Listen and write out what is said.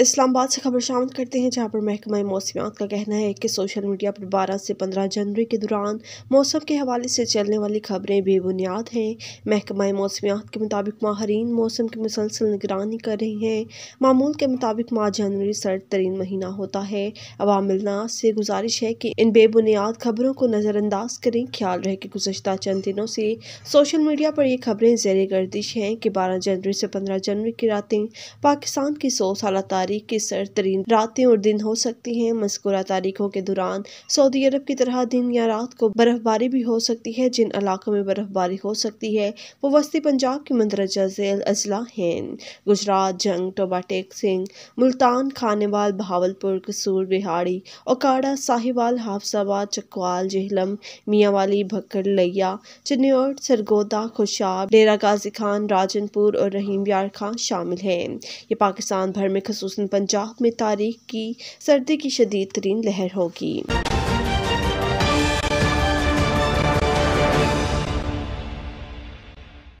इस्लामाबाद से खबर शामिल करते हैं जहाँ पर महकमा मौसमियात का कहना है कि सोशल मीडिया पर 12 से 15 जनवरी के दौरान मौसम के हवाले से चलने वाली खबरें बेबुनियाद हैं महकमा मौसमियात के मुताबिक माहरीन मौसम की मुसलसल निगरानी कर रही हैं मामूल के मुताबिक माह जनवरी सर्द तरीन महीना होता है अवामिलना से गुजारिश है कि इन बेबुनियाद खबरों को नज़रअंदाज करें ख्याल रहे कि गुजशत चंद दिनों से सोशल मीडिया पर यह खबरें जेर गर्दिश हैं कि बारह जनवरी से पंद्रह जनवरी की रातें पाकिस्तान की सौ साल तारीख तारीख की सर्द तरीन रातें और दिन हो सकती हैं मस्कुरा तारीखों के दौरान सऊदी अरब की तरह दिन या रात को बर्फबारी भी हो सकती है जिन इलाकों में बर्फबारी हो सकती है वो वस्ती पंजाब के मंदरजा जैल अजला हैं गुजरात जंग टोबा टेक सिंह मुल्तान खानेवाल बहावलपुर कसूर बिहाड़ी ओकाड़ा साहिवाल हाफसाबाद चकवाल जहलम वाली भक्कर लैया चन्नीट सरगोदा खुशाब डेरा गाजी खान राजनपुर और रहीम यार खान शामिल हैं ये पाकिस्तान भर में खसूस जिसमें पंजाब में तारीख की सर्दी की शदीद तरीन लहर होगी